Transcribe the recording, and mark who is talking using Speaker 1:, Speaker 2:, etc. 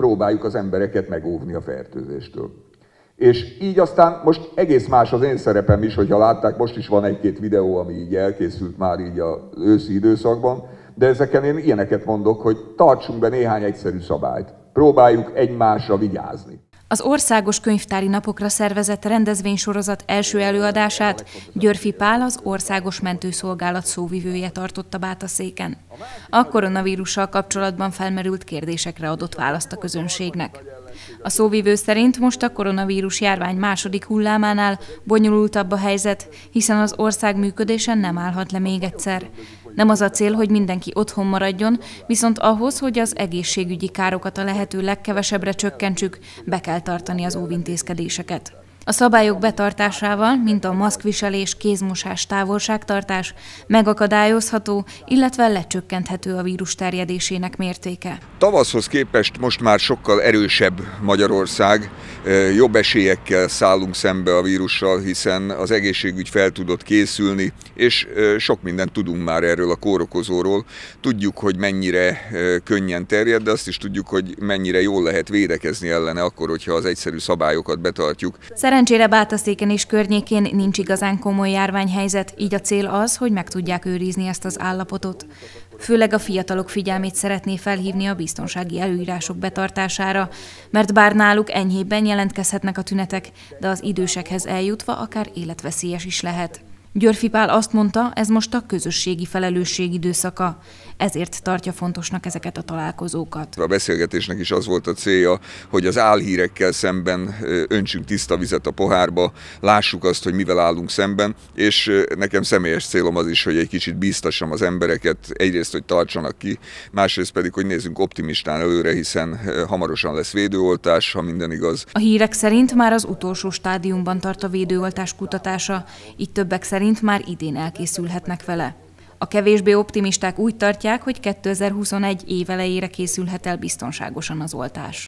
Speaker 1: próbáljuk az embereket megóvni a fertőzéstől. És így aztán most egész más az én szerepem is, hogyha látták, most is van egy-két videó, ami így elkészült már így az őszi időszakban, de ezeken én ilyeneket mondok, hogy tartsunk be néhány egyszerű szabályt. Próbáljuk egymásra vigyázni.
Speaker 2: Az Országos Könyvtári Napokra szervezett rendezvénysorozat első előadását Györfi Pál az Országos Mentőszolgálat szóvivője tartotta Bátaszéken. A koronavírussal kapcsolatban felmerült kérdésekre adott választ a közönségnek. A szóvívő szerint most a koronavírus járvány második hullámánál bonyolultabb a helyzet, hiszen az ország működésen nem állhat le még egyszer. Nem az a cél, hogy mindenki otthon maradjon, viszont ahhoz, hogy az egészségügyi károkat a lehető legkevesebbre csökkentsük, be kell tartani az óvintézkedéseket. A szabályok betartásával, mint a maszkviselés, kézmosás, távolságtartás megakadályozható, illetve lecsökkenthető a vírus terjedésének mértéke.
Speaker 1: Tavaszhoz képest most már sokkal erősebb Magyarország, jobb esélyekkel szállunk szembe a vírussal, hiszen az egészségügy fel tudott készülni, és sok mindent tudunk már erről a kórokozóról. Tudjuk, hogy mennyire könnyen terjed, de azt is tudjuk, hogy mennyire jól lehet védekezni ellene akkor, hogyha az egyszerű szabályokat betartjuk.
Speaker 2: Szerint Szerencsére Bátaszéken és környékén nincs igazán komoly járványhelyzet, így a cél az, hogy meg tudják őrizni ezt az állapotot. Főleg a fiatalok figyelmét szeretné felhívni a biztonsági előírások betartására, mert bár náluk enyhébben jelentkezhetnek a tünetek, de az idősekhez eljutva akár életveszélyes is lehet. Györfi Pál azt mondta, ez most a közösségi felelősség időszaka, ezért tartja fontosnak ezeket a találkozókat.
Speaker 1: A beszélgetésnek is az volt a célja, hogy az álhírekkel szemben öntsünk tiszta vizet a pohárba, lássuk azt, hogy mivel állunk szemben, és nekem személyes célom az is, hogy egy kicsit biztassam az embereket, egyrészt, hogy tartsanak ki, másrészt pedig, hogy nézzünk optimistán előre, hiszen hamarosan lesz védőoltás, ha minden igaz.
Speaker 2: A hírek szerint már az utolsó stádiumban tart a védőoltás kutatása, így többek szerint szerint már idén elkészülhetnek vele. A kevésbé optimisták úgy tartják, hogy 2021 évelejére készülhet el biztonságosan az oltás.